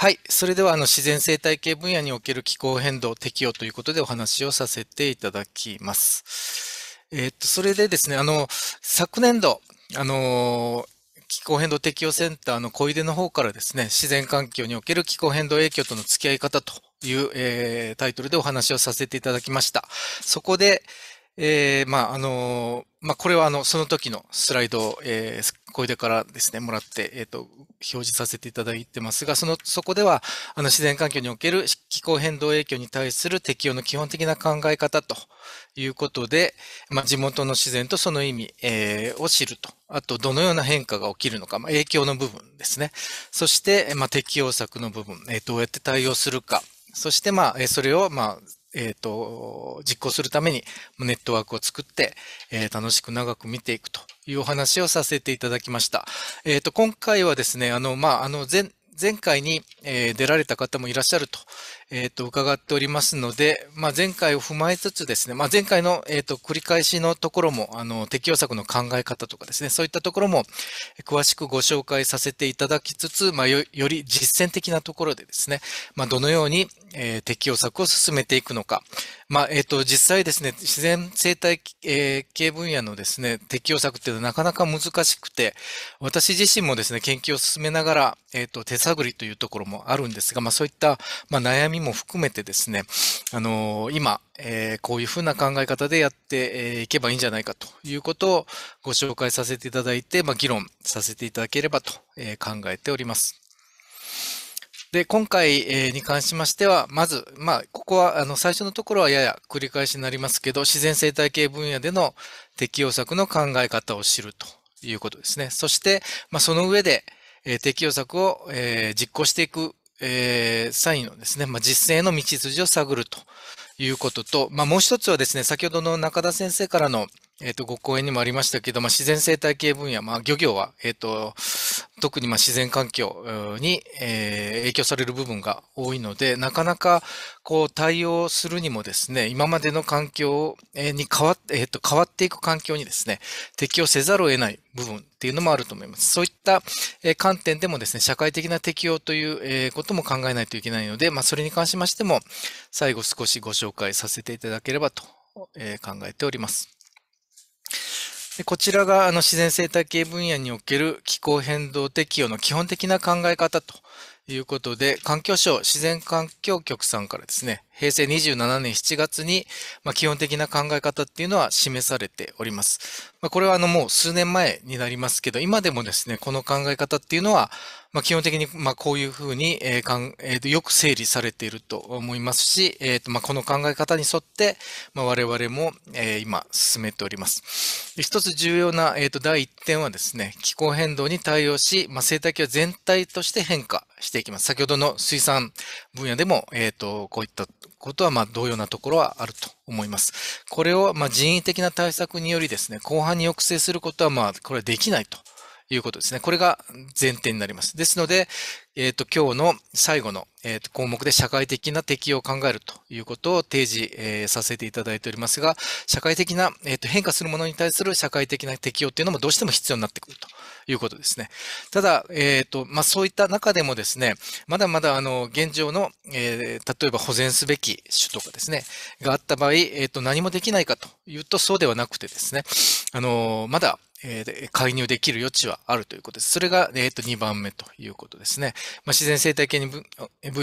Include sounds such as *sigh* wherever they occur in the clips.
はい。それでは、あの、自然生態系分野における気候変動適用ということでお話をさせていただきます。えっと、それでですね、あの、昨年度、あの気候変動適用センターの小出の方からですね、自然環境における気候変動影響との付き合い方という、えー、タイトルでお話をさせていただきました。そこで、えー、まあ、あのまあ、これはあのその時のスライドを、えー、小出からですね、もらって、えっ、ー、と、表示させていただいてますが、その、そこでは、あの、自然環境における気候変動影響に対する適用の基本的な考え方ということで、まあ、地元の自然とその意味、えー、を知ると。あと、どのような変化が起きるのか、まあ、影響の部分ですね。そして、まあ、適用策の部分、えー、どうやって対応するか。そして、まあ、それを、まあ、えっ、ー、と、実行するためにネットワークを作って、えー、楽しく長く見ていくというお話をさせていただきました。えっ、ー、と、今回はですね、あの、まあ、あの、前、前回に、え出られた方もいらっしゃると、えっ、と、伺っておりますので、まあ、前回を踏まえつつですね、まあ、前回の、えっ、と、繰り返しのところも、あの、適用策の考え方とかですね、そういったところも、詳しくご紹介させていただきつつ、まあ、よ、より実践的なところでですね、まあ、どのように、えー、適用策を進めていくのか。まあ、えっ、ー、と、実際ですね、自然生態、えー、系分野のですね、適用策っていうのはなかなか難しくて、私自身もですね、研究を進めながら、えっ、ー、と、手探りというところもあるんですが、まあ、そういった、まあ、悩みも含めてですね、あの今、えー、こういうふうな考え方でやってい、えー、けばいいんじゃないかということをご紹介させていただいて、まあ、議論させていただければと、えー、考えております。で、今回に関しましては、まず、まあ、ここは、あの、最初のところはやや繰り返しになりますけど、自然生態系分野での適用策の考え方を知るということですね。そして、まあ、その上で、え適用策を、え実行していく、え際のですね、まあ、実践への道筋を探るということと、まあ、もう一つはですね、先ほどの中田先生からのえっ、ー、と、ご講演にもありましたけど、まあ、自然生態系分野、まあ、漁業は、えっ、ー、と、特にまあ自然環境に、えー、影響される部分が多いので、なかなかこう対応するにもですね、今までの環境に変わって、えっ、ー、と、変わっていく環境にですね、適応せざるを得ない部分っていうのもあると思います。そういった観点でもですね、社会的な適応ということも考えないといけないので、まあ、それに関しましても、最後少しご紹介させていただければと考えております。でこちらがあの自然生態系分野における気候変動適用の基本的な考え方ということで、環境省自然環境局さんからですね、平成27年7月に、まあ、基本的な考え方っていうのは示されております。まあ、これはあのもう数年前になりますけど、今でもですね、この考え方っていうのは、まあ、基本的に、まあ、こういうふうに、えーかんえーと、よく整理されていると思いますし、えーとまあ、この考え方に沿って、まあ、我々も、えー、今進めております。一つ重要な、えーと、第1点はですね、気候変動に対応し、まあ、生態系は全体として変化していきます。先ほどの水産分野でも、えーと、こういったことはまあ同様なところはあると思います。これをまあ人為的な対策によりですね、後半に抑制することはまあこれはできないということですね。これが前提になります。ですので、えっ、ー、と、今日の最後の、えー、と項目で社会的な適用を考えるということを提示、えー、させていただいておりますが、社会的な、えっ、ー、と変化するものに対する社会的な適用っていうのもどうしても必要になってくるということですね。ただ、えっ、と、まあ、そういった中でもですね、まだまだ、あの、現状の、え例えば保全すべき種とかですね、があった場合、えっ、と、何もできないかというとそうではなくてですね、あのまだ、えー、介入できる余地はあるということです。それが、えっと2番目ということですね。まあ、自然生態系に分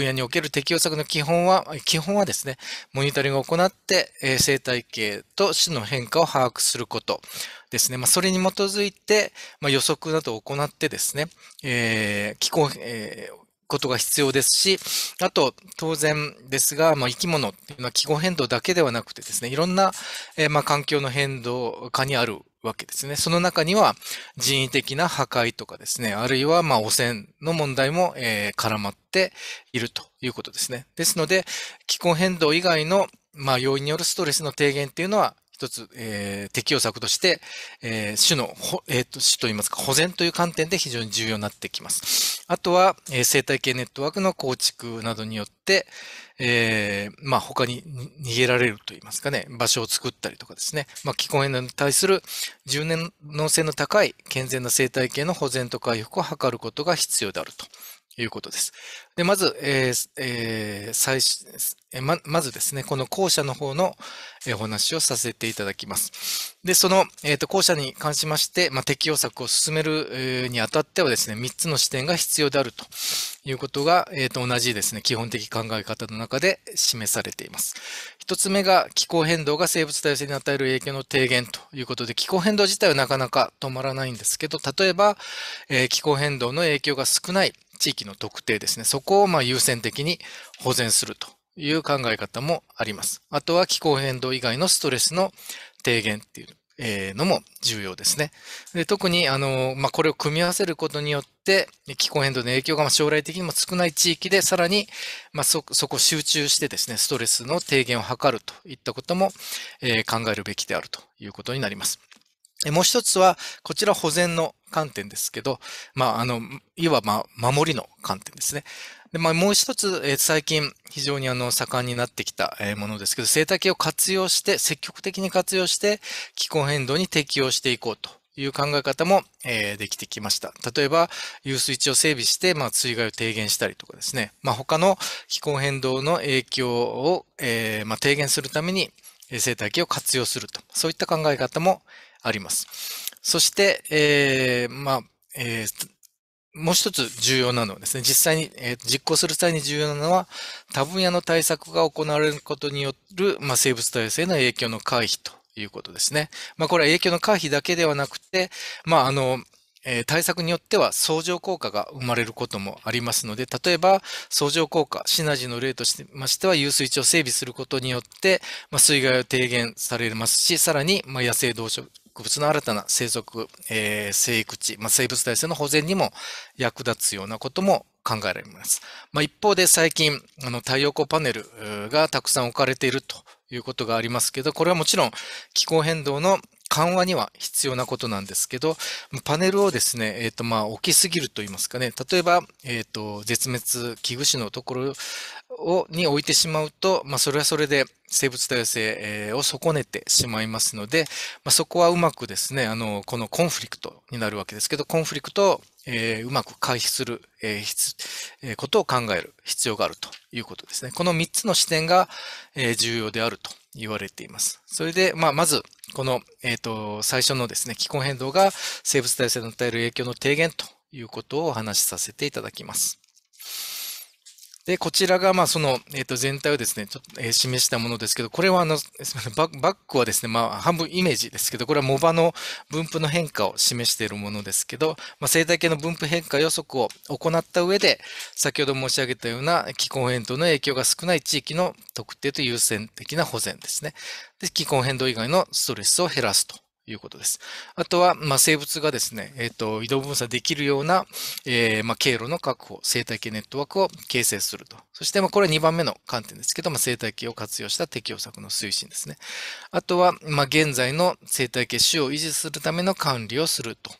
野における適応策の基本は、基本はですね、モニタリングを行って、え生態系と種の変化を把握することですね。まあ、それに基づいて、まあ、予測などを行ってですね、えー、気候、えーことが必要ですし、あと、当然ですが、まあ、生き物っていうのは気候変動だけではなくてですね、いろんな、えー、まあ、環境の変動下にあるわけですね。その中には人為的な破壊とかですね、あるいはまあ汚染の問題も、え絡まっているということですね。ですので、気候変動以外のまあ要因によるストレスの低減っていうのは一つ、えー、適用策として、えー、種の、えーと、と種といいますか、保全という観点で非常に重要になってきます。あとは、えー、生態系ネットワークの構築などによって、えー、まあ、他に逃げられると言いますかね、場所を作ったりとかですね、まあ、気候変動に対する柔軟性の高い健全な生態系の保全と回復を図ることが必要であるということです。で、まず、えーえー、最えま、まずですね、この校舎の方の、えお話をさせていただきます。で、その、えっ、ー、と、校舎に関しまして、まあ、適用策を進める、にあたってはですね、3つの視点が必要であるということが、えっ、ー、と、同じですね、基本的考え方の中で示されています。1つ目が気候変動が生物多様性に与える影響の低減ということで、気候変動自体はなかなか止まらないんですけど、例えば、え気候変動の影響が少ない、地域の特定ですね。そこをま優先的に保全するという考え方もあります。あとは気候変動以外のストレスの低減っていうのも重要ですね。で特にあの、まあ、これを組み合わせることによって気候変動の影響が将来的にも少ない地域でさらに、まあ、そそこを集中してですねストレスの低減を図るといったことも、え考えるべきであるということになります。もう一つは、こちら保全の観点ですけど、まあ、あの、いわば、守りの観点ですね。で、まあ、もう一つ、えー、最近非常にあの、盛んになってきた、えものですけど、生態系を活用して、積極的に活用して、気候変動に適応していこうという考え方も、えー、できてきました。例えば、遊水地を整備して、まあ、水害を低減したりとかですね、まあ、他の気候変動の影響を、えー、まあ、低減するために、生態系を活用すると。そういった考え方も、あります。そして、えー、まあ、えー、もう一つ重要なのはですね、実際に、えー、実行する際に重要なのは、多分野の対策が行われることによる、まあ、生物多様性の影響の回避ということですね。まあ、これは影響の回避だけではなくて、まあ、あの、え対策によっては相乗効果が生まれることもありますので、例えば相乗効果、シナジーの例としてましては、遊水地を整備することによって、ま水害を低減されますし、さらに、ま野生動植植物の新たな生息、えー、生育地、まあ、生物体制の保全にも役立つようなことも考えられます。まあ、一方で最近、あの太陽光パネルがたくさん置かれているということがありますけど、これはもちろん気候変動の緩和には必要なことなんですけど、パネルをですね、えっ、ー、と、まあ、置きすぎると言いますかね、例えば、えっ、ー、と、絶滅危惧種のところを、に置いてしまうと、まあ、それはそれで生物多様性を損ねてしまいますので、まあ、そこはうまくですね、あの、このコンフリクトになるわけですけど、コンフリクトを、えー、うまく回避する、えー、ことを考える必要があるということですね。この3つの視点が、えー、重要であると言われています。それで、まあ、まず、この、えっ、ー、と、最初のですね、気候変動が生物多様性の与える影響の低減ということをお話しさせていただきます。で、こちらが、まあ、その、えっ、ー、と、全体をですね、ちょっと、えー、示したものですけど、これは、あの、すみません、バックはですね、まあ、半分イメージですけど、これはモバの分布の変化を示しているものですけど、まあ、生態系の分布変化予測を行った上で、先ほど申し上げたような気候変動の影響が少ない地域の特定と優先的な保全ですね。で、気候変動以外のストレスを減らすということです。あとは、まあ、生物がですね、えっ、ー、と、移動分散できるような、えー、まあ、経路の確保、生態系ネットワークを形成すると。そして、まあ、これ2番目の観点ですけど、まあ、生態系を活用した適用策の推進ですね。あとは、まあ、現在の生態系種を維持するための管理をすると、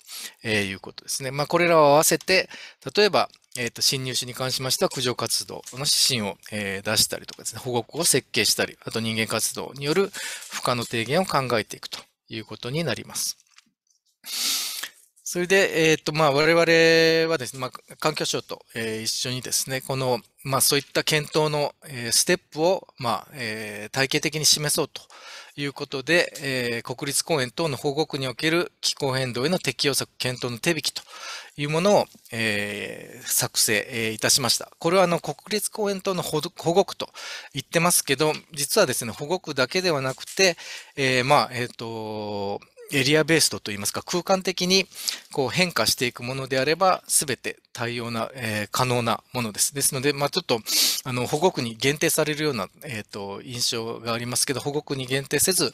えー、いうことですね。まあ、これらを合わせて、例えば、えっ、ー、と、侵入種に関しましては、駆除活動の指針を、えー、出したりとかですね、保護区を設計したり、あと人間活動による負荷の低減を考えていくと。いうことになります。それで、えっ、ー、と、まあ、我々はですね、まあ、環境省と、えー、一緒にですね、この、まあ、そういった検討の、えー、ステップを、まあ、えー、体系的に示そうということで、えー、国立公園等の保護区における気候変動への適用策検討の手引きというものを、えー、作成、えー、いたしました。これはあの国立公園等の保護区と言ってますけど、実はですね、保護区だけではなくて、えまあ、えっ、と、エリアベースドといいますか、空間的にこう変化していくものであれば、すべて対応な、えー、可能なものです。ですので、まあ、ちょっと、あの、保護区に限定されるような、えっ、ー、と、印象がありますけど、保護区に限定せず、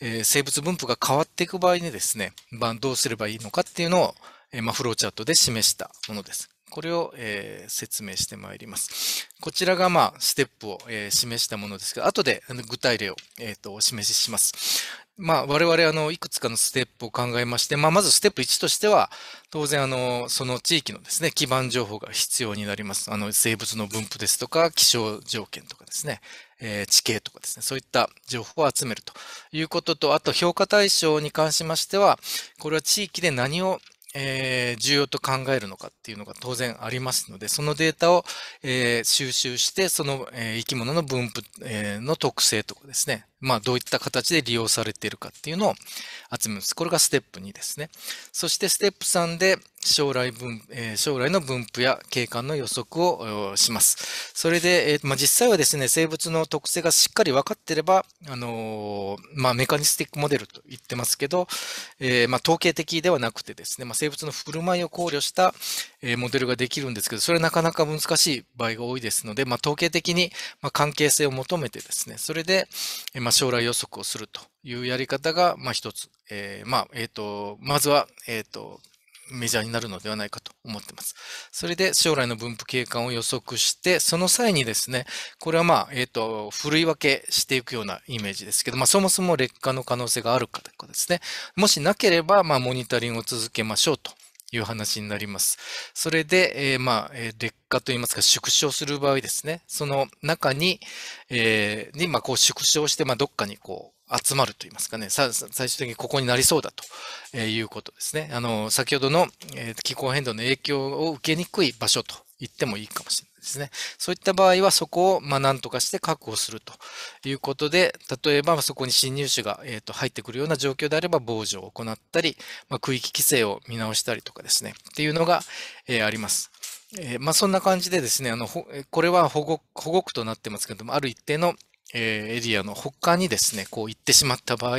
えー、生物分布が変わっていく場合にですね、どうすればいいのかっていうのを、えまあ、フローチャートで示したものです。これを、えー、説明してまいります。こちらが、まあ、ステップを、えー、示したものですが、後で具体例を、えーと、お示しします。まあ、我々あのいくつかのステップを考えまして、まあ、まずステップ1としては、当然あのその地域のですね基盤情報が必要になります。あの生物の分布ですとか、気象条件とかですね、えー、地形とかですね、そういった情報を集めるということと、あと評価対象に関しましては、これは地域で何をえー、重要と考えるのかっていうのが当然ありますので、そのデータを、えー、収集して、その、えー、生き物の分布、えー、の特性とかですね、まあ、どういった形で利用されているかっていうのを集めます。これがステップ2ですね。そしてステップ3で将来分、え将来の分布や景観の予測をします。それで、えまあ、実際はですね、生物の特性がしっかり分かってれば、あのまあ、メカニスティックモデルと言ってますけど、えまあ、統計的ではなくてですね、まあ、生物の振る舞いを考慮した、えモデルができるんですけど、それはなかなか難しい場合が多いですので、まあ、統計的に、ま関係性を求めてですね、それで、まあ将来予測をするというやり方が、まあ、一つ、えー、まあ、えっ、ー、と、まずは、えっ、ー、と、メジャーになるのではないかと思ってます。それで将来の分布景観を予測して、その際にですね、これはまあ、えっ、ー、と、振るい分けしていくようなイメージですけど、まあそもそも劣化の可能性があるかとかですね、もしなければ、まあモニタリングを続けましょうという話になります。それで、えー、まあ、劣化といいますか、縮小する場合ですね、その中に、えー、に、まあ、こう縮小して、まあ、どっかにこう、集まるといいますかね、最終的にここになりそうだということですね。あの、先ほどの気候変動の影響を受けにくい場所と言ってもいいかもしれない。ですね。そういった場合はそこをまあ何とかして確保するということで、例えばそこに侵入者がえと入ってくるような状況であれば防除を行ったり、まあ、区域規制を見直したりとかですね、っていうのがえあります。えまあ、そんな感じでですね、あのこれは保護保護区となってますけども、ある一定のえエリアの他にですね、こう行ってしまった場合、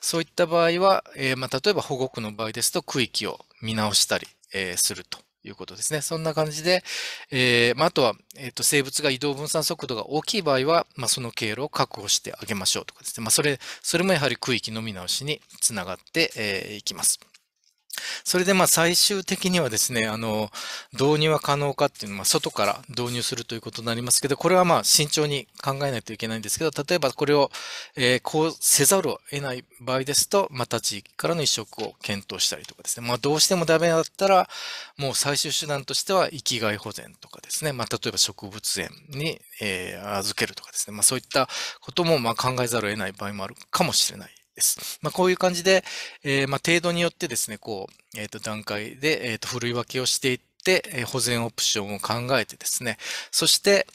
そういった場合は、えまあ、例えば保護区の場合ですと区域を見直したり、えするということですね。そんな感じで、えーまあ、あとは、えーと、生物が移動分散速度が大きい場合は、まあ、その経路を確保してあげましょうとかですね、まあ、それそれもやはり区域の見直しにつながってい、えー、きます。それでまあ最終的にはですね、あの、導入は可能かっていうのは、外から導入するということになりますけど、これはまあ慎重に考えないといけないんですけど、例えばこれを、えー、こうせざるを得ない場合ですと、また地域からの移植を検討したりとかですね、まあどうしてもダメだったら、もう最終手段としては生きがい保全とかですね、まあ例えば植物園に、えー、預けるとかですね、まあそういったこともまあ考えざるを得ない場合もあるかもしれないです。まあ、こういう感じで、えー、まあ、程度によってですね、こう、えー、と、段階で、えっ、ー、と、るい分けをしていって、え保全オプションを考えてですね、そして、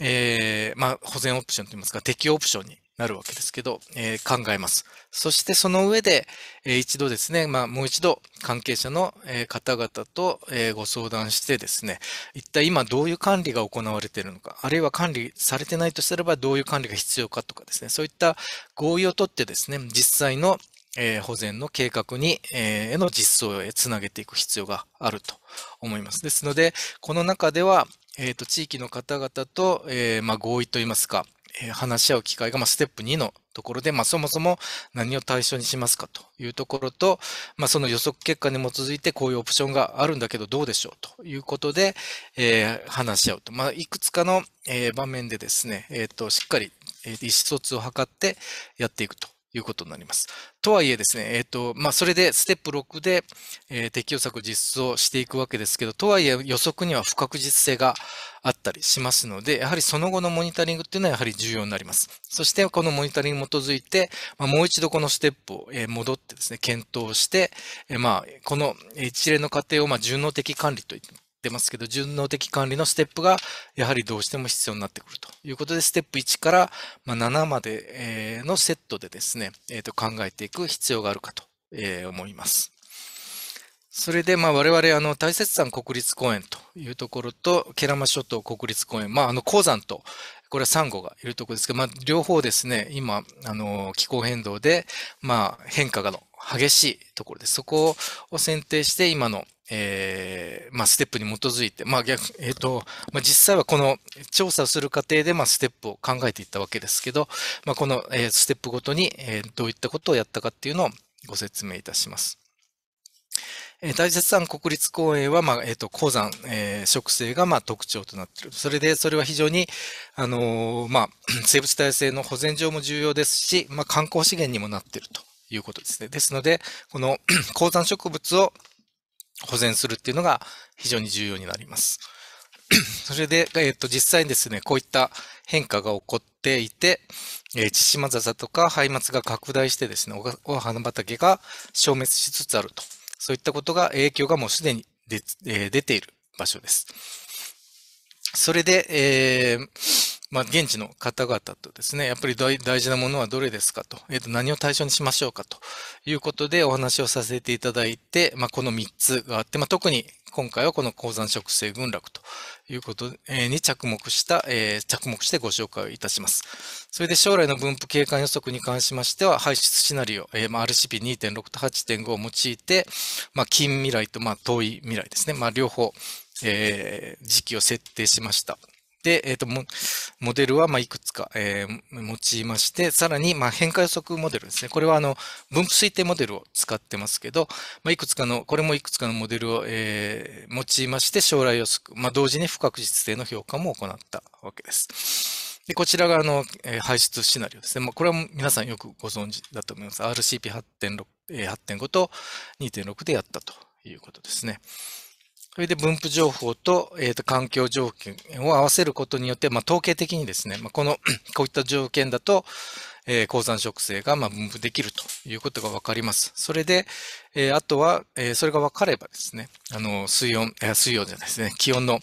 えまあ、保全オプションといいますか、適用オプションになるわけですけど、えー、考えます。そしてその上で、えー、一度ですね、まあ、もう一度関係者の、えー、方々と、えー、ご相談してですね、一体今どういう管理が行われているのか、あるいは管理されてないとすればどういう管理が必要かとかですね、そういった合意をとってですね、実際のえー、保全の計画に、えー、への実装へつなげていく必要があると思います。ですので、この中では、えっ、ー、と、地域の方々と、えー、まあ、合意といいますか、え話し合う機会が、まステップ2のところで、まあ、そもそも何を対象にしますかというところと、まあ、その予測結果に基づいてこういうオプションがあるんだけどどうでしょうということで、えー、話し合うと。まあ、いくつかの、え場面でですね、えーと、としっかりえ意思疎通を図ってやっていくということになります。とはいえですね、えっ、ー、と、まあ、それでステップ6で、えー、適用策を実装していくわけですけど、とはいえ予測には不確実性があったりしますので、やはりその後のモニタリングっていうのはやはり重要になります。そしてこのモニタリングに基づいて、まあ、もう一度このステップを、え戻ってですね、検討して、えまあ、この一連の過程をま順応的管理といってってますけど、順応的管理のステップがやはりどうしても必要になってくるということで、ステップ1から7までのセットでですね、えー、と考えていく必要があるかと思います。それで、まあ、我々、あの、大雪山国立公園というところと、慶良間諸島国立公園、まあ、あの、鉱山と、これはサンゴがいるところですけど、まあ、両方ですね、今、あの、気候変動で、まあ、変化がの激しいところです。そこを選定して、今のえー、まあ、ステップに基づいて、まあ、逆、えっ、ー、と、まあ、実際はこの調査をする過程で、まあ、ステップを考えていったわけですけど、まあ、この、えー、ステップごとに、えー、どういったことをやったかっていうのをご説明いたします。えー、大雪山国立公園は、まあ、えっ、ー、と、鉱山、えー、植生が、まあ、特徴となっている。それで、それは非常に、あのー、まあ、*clears throat* 生物多様性の保全上も重要ですし、まあ、観光資源にもなっているということですね。ですので、この鉱 *clears throat* 山植物を保全するっていうのが非常に重要になります。*clears throat* それで、えっ、と、実際にですね、こういった変化が起こっていて、えー、チシマザザとかハイマツが拡大してですね、お花畑が消滅しつつあると。そういったことが影響がもうすでに出,、えー、出ている場所です。それで、えーまあ、現地の方々とですね、やっぱり大事なものはどれですかと、えっ、と、何を対象にしましょうかということでお話をさせていただいて、まあ、この3つがあって、まあ、特に今回はこの鉱山植生群落ということに着目した、えー、着目してご紹介をいたします。それで将来の分布景観予測に関しましては、排出シナリオ、えー、まあ、RCP2.6 と8.5を用いて、まあ、近未来と、まあ、遠い未来ですね、まあ、両方、えー、時期を設定しました。で、えっ、ー、とモ、モデルは、まいくつか、えー、用いまして、さらに、ま変化予測モデルですね。これは、あの、分布推定モデルを使ってますけど、まあ、いくつかの、これもいくつかのモデルを、えー、用いまして、将来予測、まあ、同時に不確実性の評価も行ったわけです。で、こちらが、あの、え排出シナリオですね。まあ、これは皆さんよくご存知だと思います。RCP8.6、え8.5と2.6でやったということですね。それで分布情報と,、えー、と環境条件を合わせることによって、まあ、統計的にですね、まあ、この *clears throat* こういった条件だと、えー、鉱山植生がまあ分布できるということが分かります。それで、えー、あとは、えー、それがわかればですね、あの水温、え水温じゃないですね、気温の、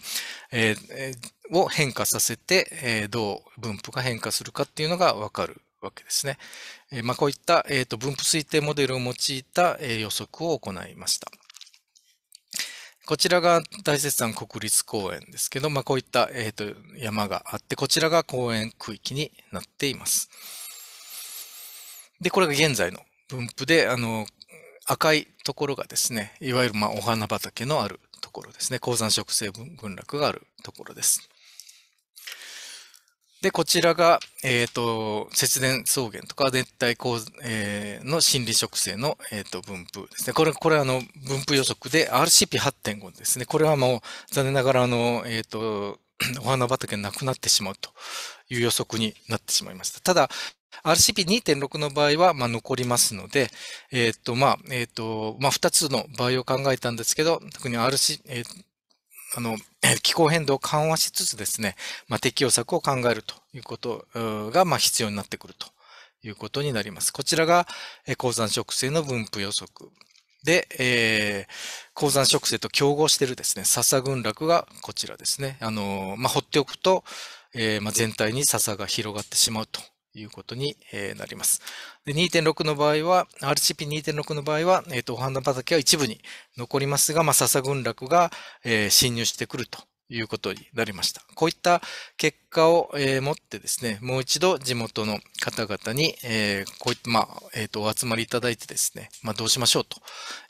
えー、を変化させて、えー、どう分布が変化するかっていうのがわかるわけですね。えーまあ、こういった、えー、と分布推定モデルを用いた、えー、予測を行いました。こちらが大雪山国立公園ですけど、まあ、こういった、えーと、と山があって、こちらが公園区域になっています。で、これが現在の分布で、あの、赤いところがですね、いわゆるまあお花畑のあるところですね、高山植生群落があるところです。で、こちらが、えっ、ー、と、節電草原とか熱帯構、えー、の心理植生の、えっ、ー、と、分布ですね。これ、これはあの、分布予測で RCP8.5 ですね。これはもう、残念ながらあの、えっ、ー、と、*clears throat* お花畑なくなってしまうという予測になってしまいました。ただ、RCP2.6 の場合は、まあ、残りますので、えっ、ー、と、まあ、えっ、ー、と、まあ、2つの場合を考えたんですけど、特に RC、えー、あの、*laughs* 気候変動を緩和しつつですね、まあ、適用策を考えるということが、まあ、必要になってくるということになります。こちらが、鉱山植生の分布予測。で、えー、鉱山植生と競合しているですね、笹群落がこちらですね。あのまあ、放っておくと、えーまあ、全体に笹が広がってしまうということになります。2.6の場合は、RCP2.6 の場合は、えっ、ー、と、お花畑は一部に残りますが、まあ、笹群落が、えー、侵入してくるということになりました。こういった結果を、えー、持ってですね、もう一度地元の方々に、えー、こういった、まあ、えっ、ー、と、お集まりいただいてですね、まあ、どうしましょうと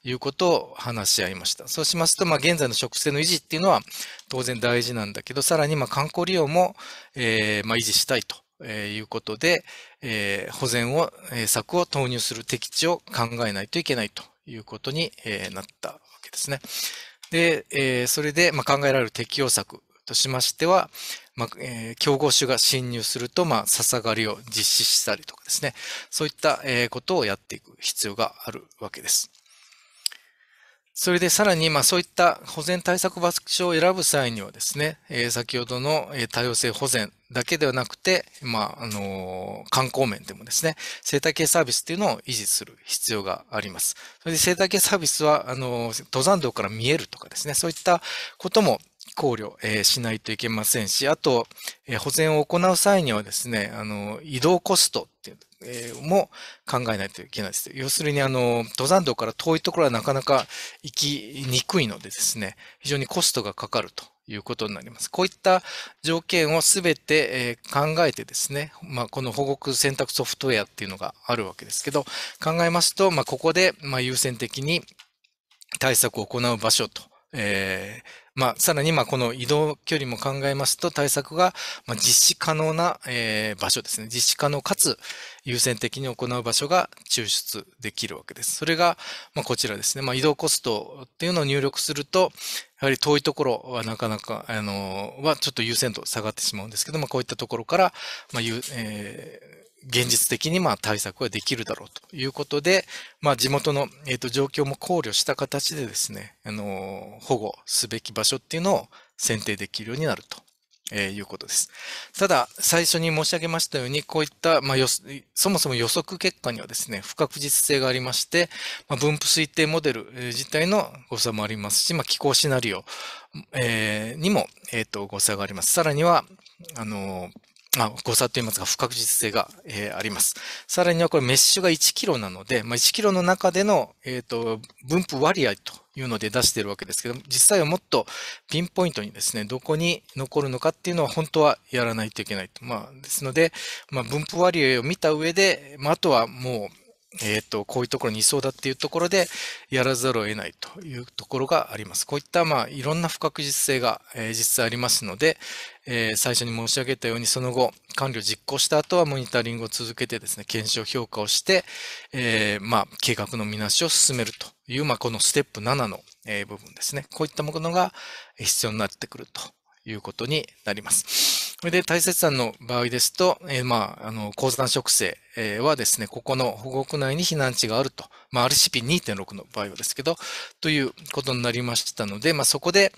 いうことを話し合いました。そうしますと、まあ、現在の植生の維持っていうのは当然大事なんだけど、さらに、まあ、観光利用も、えー、まあ、維持したいとえいうことで、え保全を、え策を投入する適地を考えないといけないということに、えなったわけですね。で、えそれで、ま考えられる適用策としましては、まあ、えー、競合種が侵入すると、まあ、笹りを実施したりとかですね、そういった、えー、ことをやっていく必要があるわけです。それでさらに、まあ、そういった保全対策場所を選ぶ際にはですね、えー、先ほどの、え多様性保全だけではなくて、まあ、あのー、観光面でもですね、生態系サービスっていうのを維持する必要があります。それで生態系サービスは、あのー、登山道から見えるとかですね、そういったことも考慮、えー、しないといけませんし、あと、えー、保全を行う際にはですね、あの、移動コストっていう、えー、も考えないといけないです。要するに、あの、登山道から遠いところはなかなか行きにくいのでですね、非常にコストがかかるということになります。こういった条件をすべて、えー、考えてですね、まあ、この保護区選択ソフトウェアっていうのがあるわけですけど、考えますと、まあ、ここで、まあ、優先的に対策を行う場所とえー、まあ、さらに、まあ、この移動距離も考えますと、対策が、まあ、実施可能な、えー、場所ですね。実施可能かつ優先的に行う場所が抽出できるわけです。それが、まあ、こちらですね。まあ、移動コストっていうのを入力すると、やはり遠いところはなかなか、あのはちょっと優先度下がってしまうんですけども、まあ、こういったところから、まあ、えー現実的にまあ対策はできるだろうということで、まあ、地元の、えー、と状況も考慮した形でですね、あの保護すべき場所っていうのを選定できるようになると。えー、いうことです。ただ、最初に申し上げましたように、こういった、まあ、そもそも予測結果にはですね、不確実性がありまして、まあ、分布推定モデル自体の誤差もありますし、まあ、気候シナリオ、えー、にも、えっ、ー、と誤差があります。さらには、あのーまあ、誤差と言いますが、不確実性が、えー、あります。さらにはこれメッシュが1キロなので、まあ、1キロの中での、えーと、分布割合というので出しているわけですけど実際はもっとピンポイントにですね、どこに残るのかっていうのは本当はやらないといけないと。まあ、ですので、まあ、分布割合を見た上で、まあ、あとはもう、えっ、ー、と、こういうところにいそうだっていうところで、やらざるを得ないというところがあります。こういった、まあ、いろんな不確実性が、えー、実際ありますので、えー、最初に申し上げたように、その後、管理を実行した後は、モニタリングを続けてですね、検証評価をして、えー、まあ、計画の見なしを進めるという、まあ、このステップ7の、え部分ですね。こういったものが必要になってくるということになります。それで、大さんの場合ですと、えー、まあ、あの、鉱山植生、はですね、ここの保護区内に避難地があると、まあ、RCP2.6 の場合はですけど、ということになりましたので、まあ、そこで、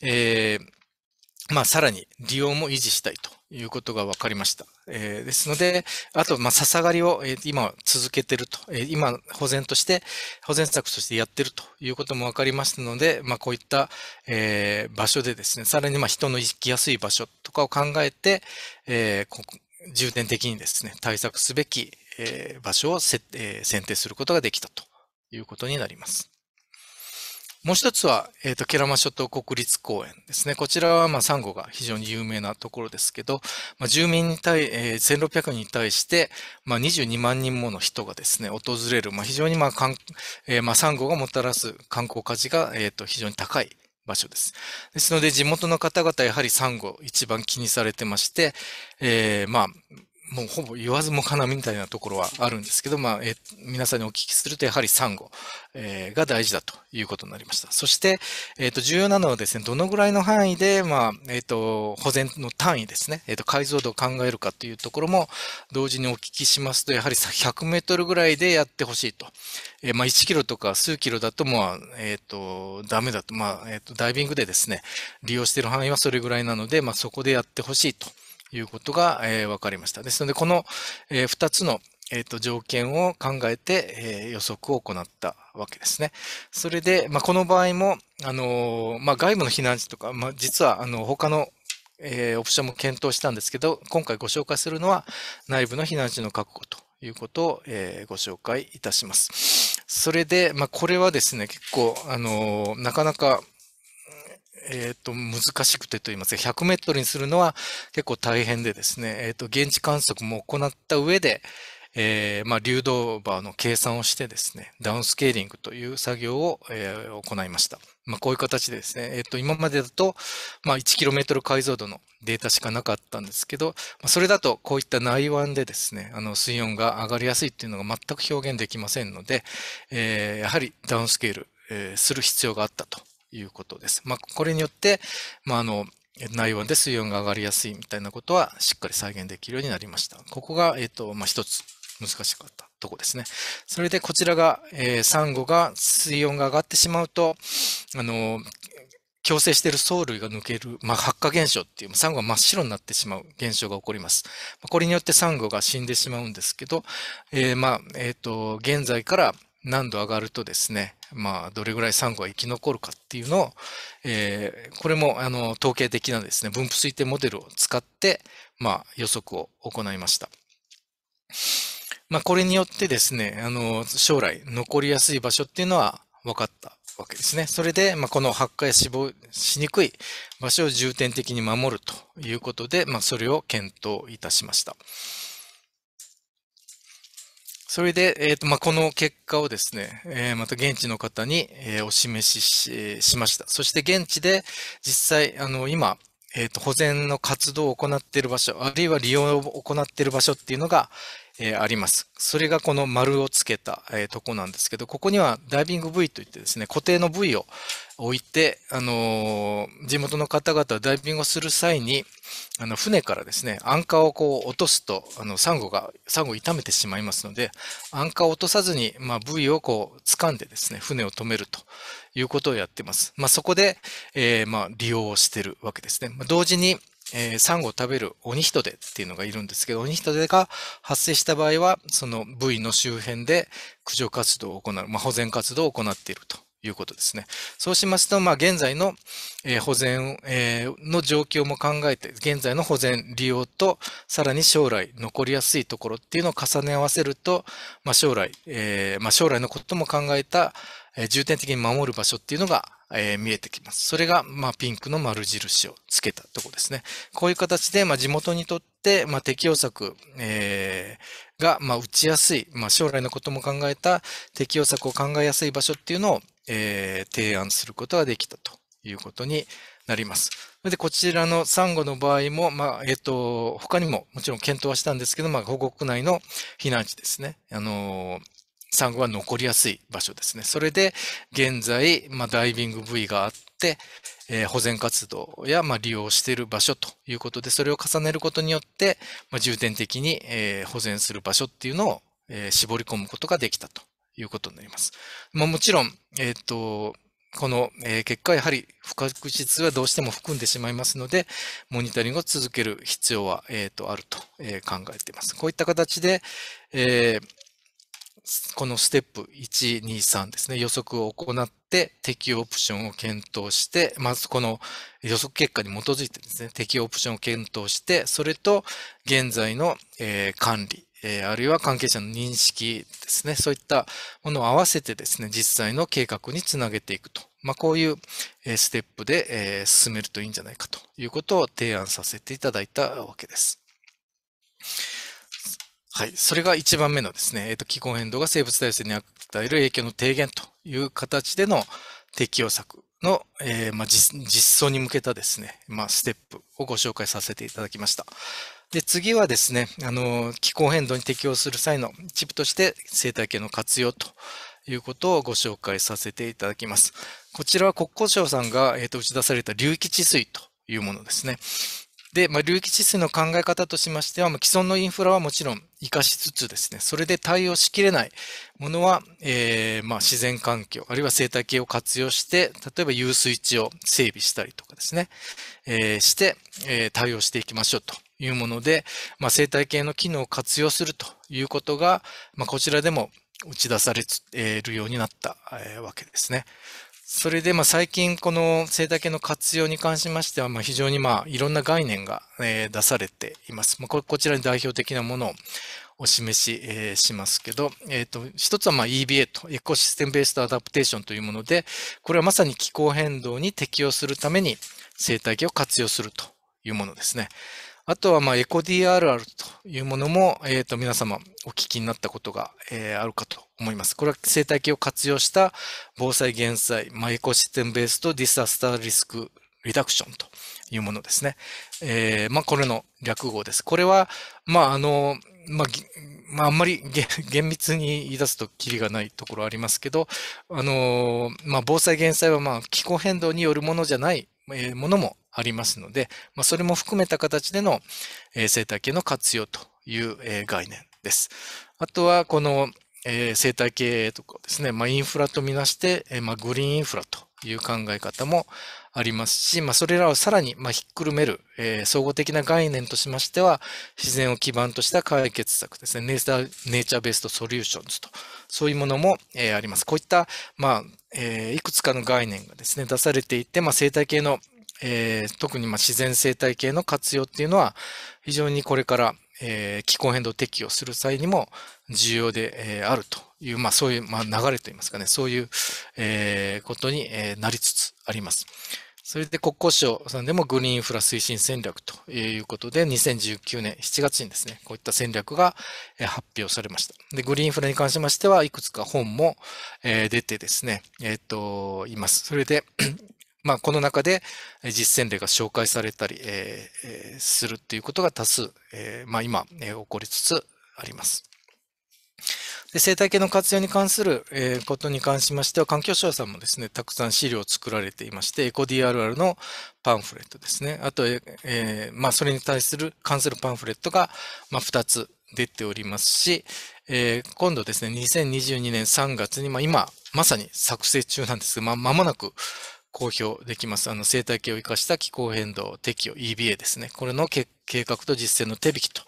えー、まあ、さらに利用も維持したいということが分かりました。えー、ですので、あと、まあ、さがりを、えー、今続けてると、えー、今保全として、保全策としてやってるということも分かりましたので、まあ、こういった、えー、場所でですね、さらにまあ人の行きやすい場所とかを考えて、えー、こ重点的にですね、対策すべき、えー、場所をせ、えー、選定することができたということになります。もう一つは、えっ、ー、と、ケラマ諸島国立公園ですね。こちらは、まあ、サンゴが非常に有名なところですけど、まあ、住民に対、えー、1600人に対して、まあ、22万人もの人がですね、訪れる、まあ、非常に、まあ、かんえー、まあ、サンゴがもたらす観光価値が、えっ、ー、と、非常に高い場所です。ですので、地元の方々、やはりサンゴ一番気にされてまして、えー、まあ、もうほぼ言わずもかなみたいなところはあるんですけど、まあ、え皆さんにお聞きすると、やはりサンゴ、えー、が大事だということになりました。そして、えっ、ー、と、重要なのはですね、どのぐらいの範囲で、まあ、えっ、ー、と、保全の単位ですね、えっ、と、解像度を考えるかというところも、同時にお聞きしますと、やはり100メートルぐらいでやってほしいと。えまあ、1キロとか数キロだと、まあ、えっ、と、ダメだと、まあ、えっ、と、ダイビングでですね、利用している範囲はそれぐらいなので、まあ、そこでやってほしいと。いうことが、えー、分かりました。ですので、この、えー、2つの、えーと、条件を考えて、えー、予測を行ったわけですね。それで、まあ、この場合も、あのー、まあ、外部の避難時とか、まあ、実はあの他のえー、オプションも検討したんですけど、今回ご紹介するのは内部の避難時の確保ということを、えー、ご紹介いたします。それで、まあ、これはですね、結構、あのー、なかなかえー、と難しくてと言いますか、100メートルにするのは結構大変でですね、えー、と現地観測も行った上で、えーまあ、流動バーの計算をしてですね、ダウンスケーリングという作業を、えー、行いました。まあ、こういう形でですね、えっ、ー、と、今までだと、まあ、1km 解像度のデータしかなかったんですけど、まあ、それだとこういった内湾でですね、あの、水温が上がりやすいっていうのが全く表現できませんので、えー、やはりダウンスケール、えする必要があったということです。まあ、これによって、まあ、あの、内温で水温が上がりやすいみたいなことはしっかり再現できるようになりました。ここが、えっ、と、まあ、一つ難しかったとこですね。それでこちらが、えー、サンゴが水温が上がってしまうと、あの、強制している藻類が抜ける、まあ、発火現象っていう、サンゴが真っ白になってしまう現象が起こります。これによってサンゴが死んでしまうんですけど、えー、まあ、えっ、ー、と、現在から何度上がるとですね、まあ、どれぐらいサンゴが生き残るかっていうのを、えー、これもあの統計的なですね、分布推定モデルを使って、まあ、予測を行いました。まあ、これによってですね、あの将来残りやすい場所っていうのは分かったわけですね。それで、まあ、この発火や死亡しにくい場所を重点的に守るということで、まあ、それを検討いたしました。それで、えーとまあ、この結果をですね、えー、また現地の方に、えー、お示ししました。そして現地で実際、あの今、えーと、保全の活動を行っている場所、あるいは利用を行っている場所っていうのが、えー、あります。それがこの丸をつけた、えー、とこなんですけど、ここにはダイビング部位といってですね、固定の部位を置いて、あのー、地元の方々はダイビングをする際に、あの、船からですね、アンカーをこう落とすと、あの、サンゴが、サンゴを傷めてしまいますので、アンカーを落とさずに、まあ、部位をこう掴んでですね、船を止めるということをやってます。まあ、そこで、えー、まあ、利用をしてるわけですね。まあ、同時に、えー、サンゴを食べる鬼人でっていうのがいるんですけど、鬼人でが発生した場合は、その部位の周辺で駆除活動を行う、まあ、保全活動を行っているということですね。そうしますと、まあ、現在の、えー、保全、えー、の状況も考えて、現在の保全利用と、さらに将来残りやすいところっていうのを重ね合わせると、まあ、将来、えー、まあ、将来のことも考えた、え重点的に守る場所っていうのがえー、見えてきます。それが、まあ、ピンクの丸印をつけたとこですね。こういう形で、まあ、地元にとって、まあ、適用策、えー、が、まあ、打ちやすい、まあ、将来のことも考えた適用策を考えやすい場所っていうのを、えー、提案することができたということになります。で、こちらのサンゴの場合も、まあ、えっ、ー、と、他にももちろん検討はしたんですけど、まあ、保護区内の避難地ですね。あのーサンゴが残りやすい場所ですね。それで現在、まあ、ダイビング部位があって、えー、保全活動や、まあ、利用している場所ということで、それを重ねることによって、まあ、重点的に、えー、保全する場所っていうのを、えー、絞り込むことができたということになります。まあ、もちろん、えっ、と、この、え結果、やはり不確実はどうしても含んでしまいますので、モニタリングを続ける必要は、えー、とあると、え考えています。こういった形で、えこのステップ1、2、3ですね、予測を行って、適用オプションを検討して、まずこの予測結果に基づいてですね、適用オプションを検討して、それと現在の、えー、管理、えー、あるいは関係者の認識ですね、そういったものを合わせてですね、実際の計画につなげていくと。まあ、こういうステップで、え進めるといいんじゃないかということを提案させていただいたわけです。はい。それが1番目のですね、えっ、ー、と、気候変動が生物多様性に与える影響の低減という形での適用策の、えー、まあ、実装に向けたですね、まあ、ステップをご紹介させていただきました。で、次はですね、あの、気候変動に適応する際の一部として生態系の活用ということをご紹介させていただきます。こちらは国交省さんが、えーと、打ち出された流域治水というものですね。で、まあ、流域治水の考え方としましては、ま既存のインフラはもちろん生かしつつですね、それで対応しきれないものは、えー、まあ、自然環境、あるいは生態系を活用して、例えば遊水地を整備したりとかですね、えー、して、えー、対応していきましょうというもので、まあ、生態系の機能を活用するということが、まあ、こちらでも打ち出されるようになったわけですね。それで、まあ、最近、この生態系の活用に関しましては、まあ、非常に、まあ、いろんな概念が、えー、出されています。まあ、ここちらに代表的なものをお示し、えー、しますけど、えっ、ー、と、一つは、まあ、EBA と、エコシステムベースとアダプテーションというもので、これはまさに気候変動に適応するために生態系を活用するというものですね。あとは、まあ、エコ DRR というものも、えっ、と、皆様お聞きになったことが、えあるかと思います。これは生態系を活用した防災減災、まあ、エコシステムベースとディサスターリスクリダクションというものですね。えー、まあ、これの略語です。これは、まあ、あの、まあ、まあ、あんまり厳密に言い出すとキリがないところありますけど、あの、まあ、防災減災は、まあ、気候変動によるものじゃないものもありますので、まあ、それも含めた形での、えー、生態系の活用という、えー、概念です。あとは、この、えー、生態系とかですね、まあ、インフラとみなして、えーまあ、グリーンインフラという考え方もありますし、まあ、それらをさらに、まあ、ひっくるめる、えー、総合的な概念としましては、自然を基盤とした解決策ですね、ネイチャーベーストソリューションズと、そういうものも、えー、あります。こういった、まあえー、いくつかの概念がですね、出されていて、まあ、生態系の、えー、特にま自然生態系の活用っていうのは非常にこれから、えー、気候変動適用する際にも重要で、えー、あるという、まあ、そういう、まあ、流れといいますかねそういう、えことに、えなりつつあります。それで国交省さんでもグリーンインフラ推進戦略ということで、2019年7月にですね、こういった戦略が発表されました。で、グリーンインフラに関しましては、いくつか本も出てですね、えっ、と、います。それでまあ、この中で実践例が紹介されたり、えー、するっていうことが多数、えー、まあ、今、えー、起こりつつあります。で生態系の活用に関する、ことに関しましては、環境省さんもですね、たくさん資料を作られていまして、エコ DRR のパンフレットですね。あと、えまあ、それに対する、関するパンフレットが、まあ、2つ出ておりますし、えー、今度ですね、2022年3月に、まあ、今、まさに作成中なんですが、まあ、間もなく公表できます。あの生態系を生かした気候変動適用 EBA ですね。これの計画と実践の手引きと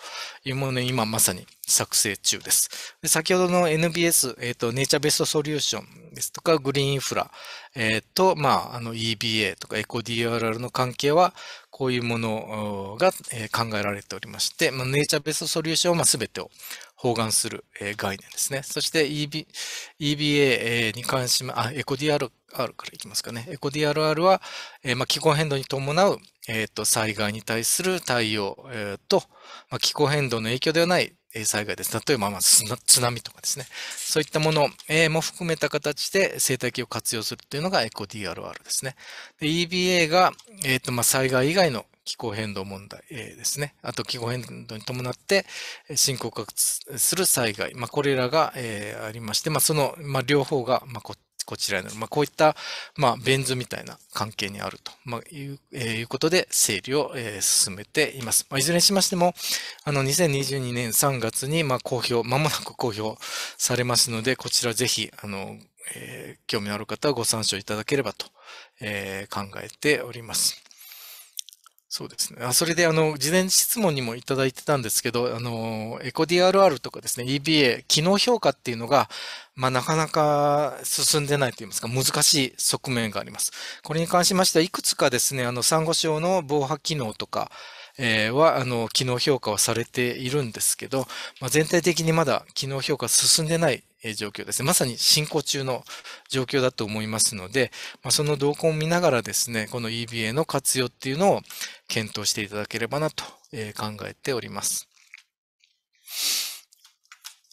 いうものに今まさに作成中です。で先ほどの NBS、えっ、ー、と、ネイチャーベストソリューションですとか、グリーンインフラ、えっ、ー、と、まあ、あの EBA とかエコ DRR の関係は、こういうものが考えられておりまして、まあ、ネイチャーベストソリューションは全てを包含する概念ですね。そして EB EBA に関しま、あ、エコ DR からいきますかね。エコ DRR は、えーまあ、気候変動に伴う、えーと、災害に対する対応、えー、と、まあ、気候変動の影響ではない災害です。例えば、まあ、津波とかですね。そういったものも含めた形で生態系を活用するというのがエコ DRR ですね。EBA が、えーとまあ、災害以外の気候変動問題ですね。あと気候変動に伴って深刻化する災害。まあ、これらがありまして、まあ、その両方がまこちらになる。まあ、こういった、まあ、ベン図みたいな関係にあると、まあいうえー、いうことで整理を、えー、進めています。まあ、いずれにしましても、あの、2022年3月に、まあ、公表、まもなく公表されますので、こちらぜひ、あの、えー、興味のある方はご参照いただければと、えー、考えております。そうですね。あそれで、あの、事前質問にもいただいてたんですけど、あの、エコ DRR とかですね、EBA、機能評価っていうのが、まあ、なかなか進んでないと言いますか、難しい側面があります。これに関しましては、いくつかですね、あの、産後症の防波機能とか、えー、は、あの、機能評価はされているんですけど、まあ、全体的にまだ機能評価進んでない状況ですね。まさに進行中の状況だと思いますので、まあ、その動向を見ながらですね、この EBA の活用っていうのを検討していただければなと考えております。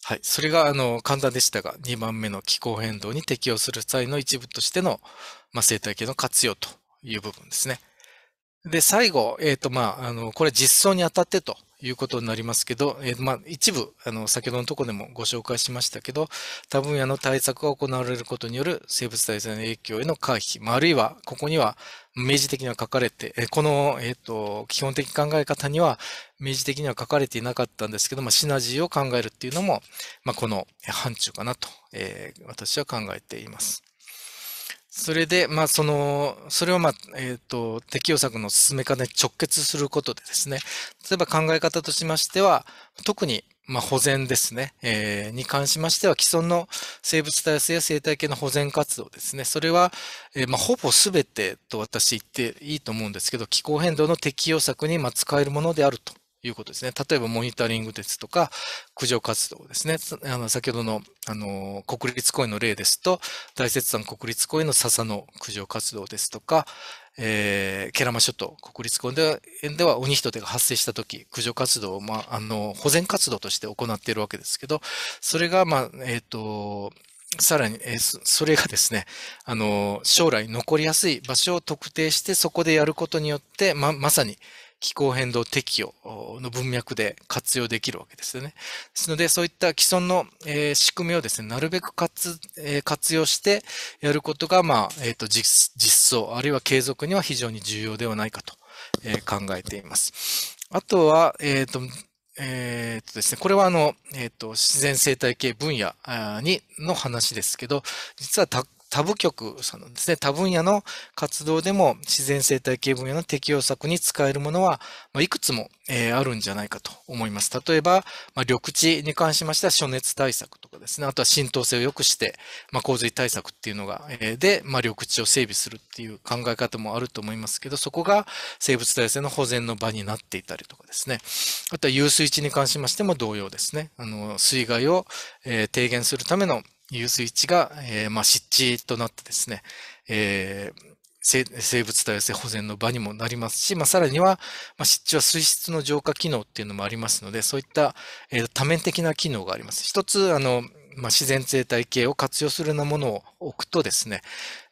はい。それが、あの、簡単でしたが、2番目の気候変動に適応する際の一部としての、まあ、生態系の活用という部分ですね。で、最後、えっ、ー、と、まあ、あの、これ実装にあたってということになりますけど、えー、まあ、一部、あの、先ほどのとこでもご紹介しましたけど、多分野の対策が行われることによる生物体制の影響への回避、まあ、あるいは、ここには、明示的には書かれて、えこの、えっ、と、基本的考え方には、明示的には書かれていなかったんですけど、まあ、シナジーを考えるっていうのも、まあ、この範疇かなと、え私は考えています。それで、まあ、その、それを、まあ、えっ、ー、と、適用策の進め方に直結することでですね、例えば考え方としましては、特に、まあ、保全ですね、えー、に関しましては、既存の生物多様性や生態系の保全活動ですね、それは、えー、まあ、ほぼ全てと私言っていいと思うんですけど、気候変動の適用策に、まあ、使えるものであるということですね。例えばモニタリングですとか、駆除活動ですね。あの先ほどのあの国立公園の例ですと、大雪山国立公園の笹の駆除活動ですとか、えー、ケラマ諸島国立公園では鬼人手が発生した時駆除活動を、まあ、あの保全活動として行っているわけですけどそれが、まあえーと、とさらに、えー、それがですねあの将来残りやすい場所を特定してそこでやることによって、ままさに気候変動適用の文脈で活用できるわけですよね。ですので、そういった既存の、えー、仕組みをですね、なるべく活,、えー、活用してやることが、まあ、えっ、ー、と実、実装、あるいは継続には非常に重要ではないかと、えー、考えています。あとは、えっ、と、えっ、ー、とですね、これはあの、えっ、ー、と、自然生態系分野にの話ですけど、実は他部局さんのですね、他分野の活動でも自然生態系分野の適用策に使えるものは、まいくつも、えあるんじゃないかと思います。例えば、ま緑地に関しましては暑熱対策とかですね、あとは浸透性を良くして、ま洪水対策っていうのが、えで、ま緑地を整備するっていう考え方もあると思いますけど、そこが生物多様性の保全の場になっていたりとかですね、あとは遊水地に関しましても同様ですね、あの水害を、え低減するための遊水地が、えー、まあ、湿地となってですね、えー、生物多様性保全の場にもなりますし、まあ、さらには、まあ、湿地は水質の浄化機能っていうのもありますので、そういった、えー、多面的な機能があります。一つ、あの、まあ、自然生態系を活用するようなものを置くとですね、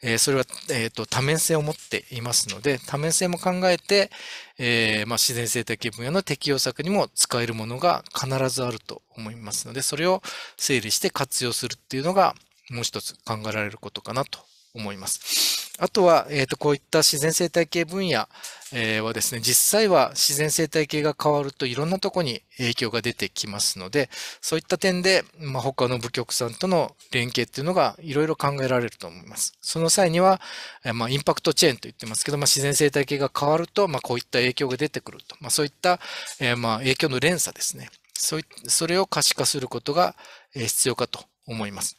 えー、それは、えーと、多面性を持っていますので、多面性も考えて、えー、まあ、自然生態系分野の適用策にも使えるものが必ずあると思いますので、それを整理して活用するっていうのが、もう一つ考えられることかなと思います。あとは、えっ、ー、と、こういった自然生態系分野、えー、はですね、実際は自然生態系が変わるといろんなとこに影響が出てきますので、そういった点で、まあ、他の部局さんとの連携っていうのがいろいろ考えられると思います。その際には、えまあ、インパクトチェーンと言ってますけど、まあ、自然生態系が変わると、まあ、こういった影響が出てくると。まあ、そういった、えー、まあ、影響の連鎖ですね。そそれを可視化することが必要かと思います。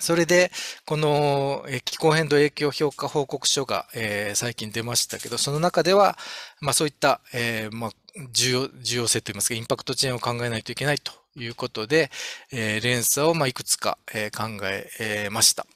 それで、この気候変動影響評価報告書が、えー、最近出ましたけど、その中では、まあ、そういった、えーまあ、重要重要性といいますか、インパクトチェーンを考えないといけないということで、えー、連鎖をまあいくつか、えー、考えました。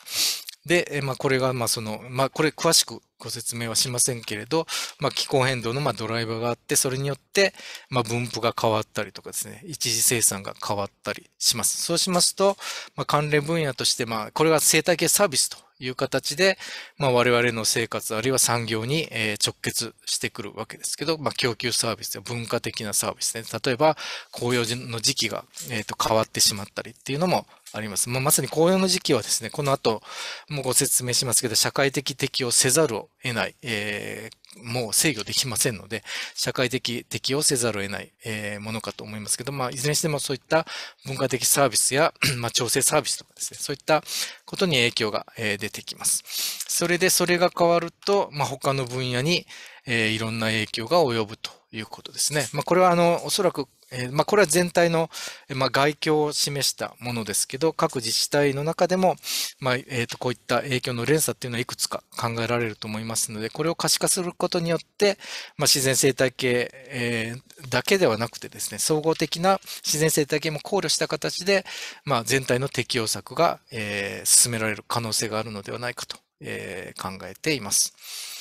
で、まあ、これが、まあ、その、まあ、これ詳しくご説明はしませんけれど、まあ、気候変動のまあドライバーがあって、それによって、まあ、分布が変わったりとかですね、一次生産が変わったりします。そうしますと、まあ、関連分野として、まあ、これが生態系サービスという形で、まあ、我々の生活あるいは産業に直結してくるわけですけど、まあ、供給サービスや文化的なサービスね例えば紅葉の時期が、えー、と変わってしまったりっていうのもあります。まあ、まさに紅葉の時期はですね、この後もご説明しますけど、社会的適応せざるを得ない、えー、もう制御できませんので、社会的適応せざるを得ない、えー、ものかと思いますけど、まあ、いずれにしてもそういった文化的サービスや、*clears throat* まあ、調整サービスとかですね、そういったことに影響が、えー、出てきます。それでそれが変わると、まあ、他の分野に、えー、いろんな影響が及ぶということですね。まあ、これはあの、おそらくえまあ、これは全体の、まあ、外況を示したものですけど、各自治体の中でも、まあ、えー、とこういった影響の連鎖っていうのはいくつか考えられると思いますので、これを可視化することによって、まあ、自然生態系、えー、だけではなくてですね、総合的な自然生態系も考慮した形で、まあ、全体の適用策が、えー、進められる可能性があるのではないかと、え考えています。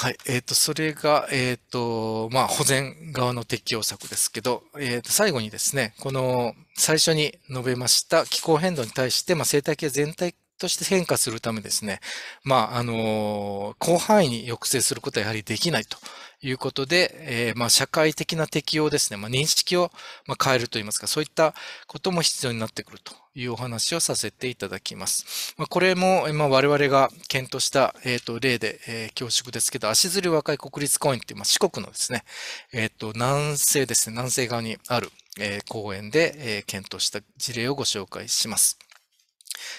はい。えっ、と、それが、えっ、と、まあ、保全側の適用策ですけど、えっ、と、最後にですね、この、最初に述べました気候変動に対して、まあ、生態系全体として変化するためですね、まあ、あの、広範囲に抑制することはやはりできないということで、えー、まあ、社会的な適用ですね、まあ、認識をま変えるといいますか、そういったことも必要になってくるというお話をさせていただきます。まあ、これも、ま我々が検討した、えー、と例で、えー、恐縮ですけど、足摺和解国立公園っていう、ま四国のですね、えー、と南西ですね、南西側にある、え公園で、え検討した事例をご紹介します。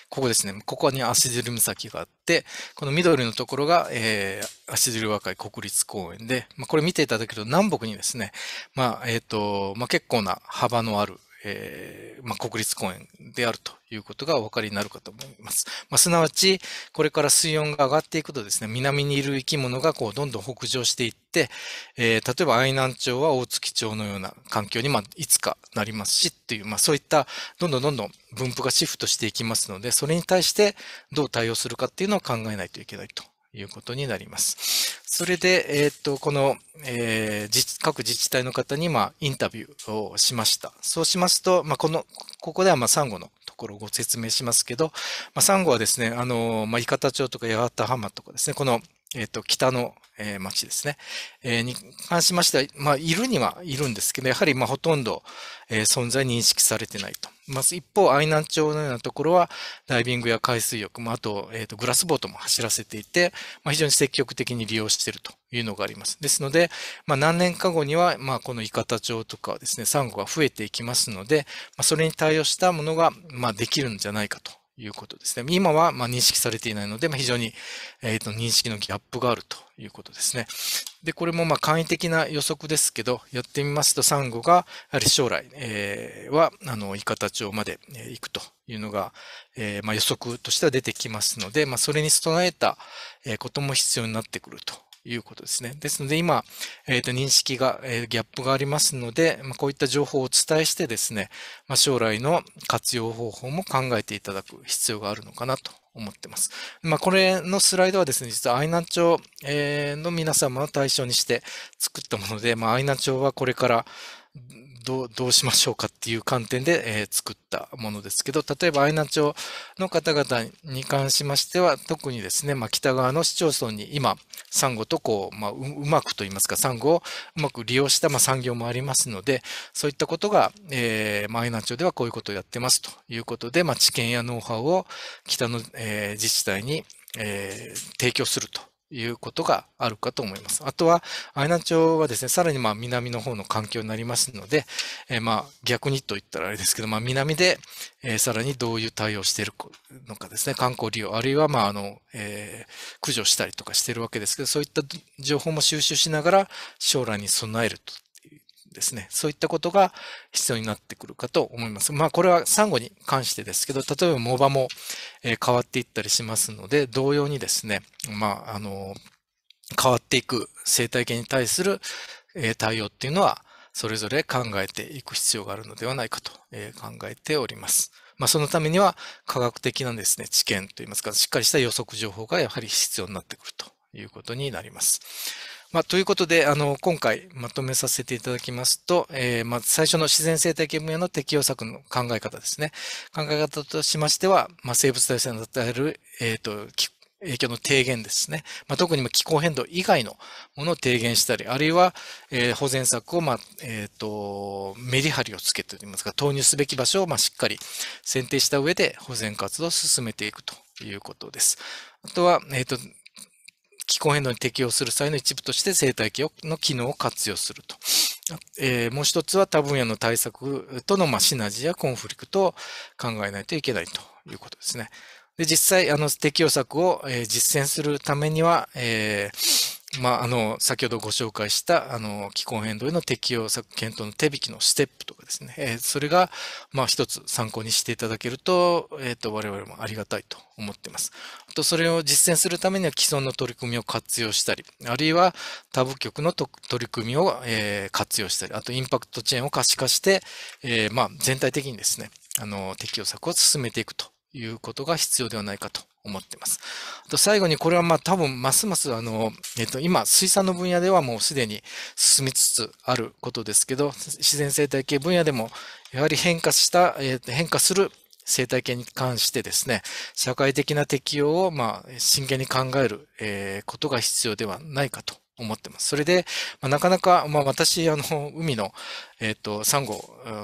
ここですね。ここに足汁岬があって、この緑のところが、えー、足汁和解国立公園で、まあ、これ見ていただけると南北にですね、まあ、えっ、ー、と、まあ、結構な幅のあるえー、まあ、国立公園であるということがお分かりになるかと思います。まあ、すなわち、これから水温が上がっていくとですね、南にいる生き物がこうどんどん北上していって、えー、例えば愛南町は大月町のような環境に、まあ、いつかなりますしっていう、まあ、そういったどんどんどんどん分布がシフトしていきますので、それに対してどう対応するかっていうのを考えないといけないということになります。それで、えっ、ー、と、この、えー、各自治体の方に、まあ、インタビューをしました。そうしますと、まあ、この、ここでは、まあ、サンゴのところをご説明しますけど、まあ、サンゴはですね、あの、まあ、伊方町とか八幡浜とかですね、この、えっ、ー、と、北の、えー、町ですね、えー、に関しましては、まあ、いるにはいるんですけど、やはり、まあ、ほとんど、えー、存在認識されてないと。ます。一方、愛南町のようなところは、ダイビングや海水浴、も、あ、と、えー、と、グラスボートも走らせていて、まあ、非常に積極的に利用しているというのがあります。ですので、まあ、何年か後には、まあ、この伊方町とかですね、サンゴが増えていきますので、まあ、それに対応したものが、まあ、できるんじゃないかということですね。今はま認識されていないので、ま非常に、えー、と認識のギャップがあるということですね。で、これもま簡易的な予測ですけど、やってみますと、サンゴがやはり将来、えー、はあのイカタチョウまで行くというのが、えー、ま予測としては出てきますので、まあ、それに備えたことも必要になってくるということですね。ですので今、えー、と認識が、えー、ギャップがありますので、まあ、こういった情報をお伝えしてですね、まあ、将来の活用方法も考えていただく必要があるのかなと思ってます。まあ、これのスライドはですね、実はアイナ町の皆様を対象にして作ったもので、まあ、アイナ町はこれからどう、どうしましょうかっていう観点で、えー、作ったものですけど、例えばアイナ町の方々に関しましては、特にですね、まあ、北側の市町村に今、サンゴとこう、まあ、うまくと言いますか、サンゴをうまく利用した、まあ、産業もありますので、そういったことが、えー、まあ、アイナ町ではこういうことをやってますということで、まあ、知見やノウハウを北の、えー、自治体に、えー、提供するということがあるかと思います。あとは、アイナ町はですね、さらにまあ南の方の環境になりますので、えー、まあ逆にと言ったらあれですけど、まあ南で、えー、さらにどういう対応しているのかですね、観光利用、あるいはまああの、えー、駆除したりとかしてるわけですけど、そういった情報も収集しながら将来に備えるとですね、そういったことが必要になってくるかと思います。まあ、これはサンゴに関してですけど、例えば藻場も変わっていったりしますので、同様にですね、まあ、あの、変わっていく生態系に対する対応っていうのは、それぞれ考えていく必要があるのではないかと考えております。まあ、そのためには科学的なですね、知見といいますか、しっかりした予測情報がやはり必要になってくるということになります。まあ、ということで、あの、今回まとめさせていただきますと、えー、ま最初の自然生態系分野の適用策の考え方ですね。考え方としましては、まあ、生物体制に与える、えっ、ー、と、影響の低減ですね。まあ、特に気候変動以外のものを低減したり、あるいは、えー、保全策を、まあ、えっ、ー、と、メリハリをつけておりいますか、投入すべき場所を、まあ、しっかり選定した上で保全活動を進めていくということです。あとは、えっ、ー、と、気候変動に適応する際の一部として生態系の機能を活用すると。えー、もう一つは他分野の対策との、まあ、シナジーやコンフリクトを考えないといけないということですね。で実際、あの適用策を、えー、実践するためには、えーまあ、あの先ほどご紹介したあの気候変動への適用策検討の手引きのステップとかですね、えー、それが、まあ、一つ参考にしていただけると,、えー、と我々もありがたいと思っています。あとそれを実践するためには既存の取り組みを活用したりあるいは他部局の取り組みを、えー、活用したりあとインパクトチェーンを可視化して、えーまあ、全体的にですねあの適用策を進めていくということが必要ではないかと思ってます。と最後にこれはまあ多分ますますあの、えっと今水産の分野ではもうすでに進みつつあることですけど、自然生態系分野でもやはり変化した、え変化する生態系に関してですね、社会的な適用をま真剣に考える、ことが必要ではないかと思ってます。それで、まあ、なかなか、まあ、私、あの、海の、えっ、ー、と、サンゴ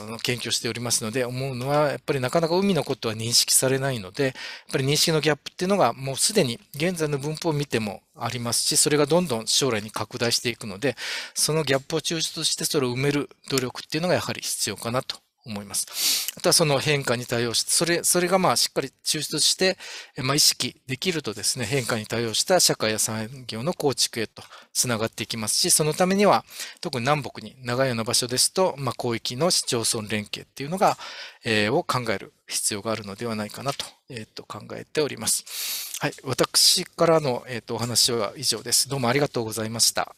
の研究をしておりますので、思うのは、やっぱりなかなか海のことは認識されないので、やっぱり認識のギャップっていうのが、もうすでに現在の分布を見てもありますし、それがどんどん将来に拡大していくので、そのギャップを抽出して、それを埋める努力っていうのがやはり必要かなと思います。あとはその変化に対応して、それ、それがまあしっかり抽出して、まあ意識できるとですね、変化に対応した社会や産業の構築へとつながっていきますし、そのためには、特に南北に長いような場所ですと、まあ広域の市町村連携っていうのが、えー、を考える必要があるのではないかなと、えー、と考えております。はい。私からの、えー、とお話は以上です。どうもありがとうございました。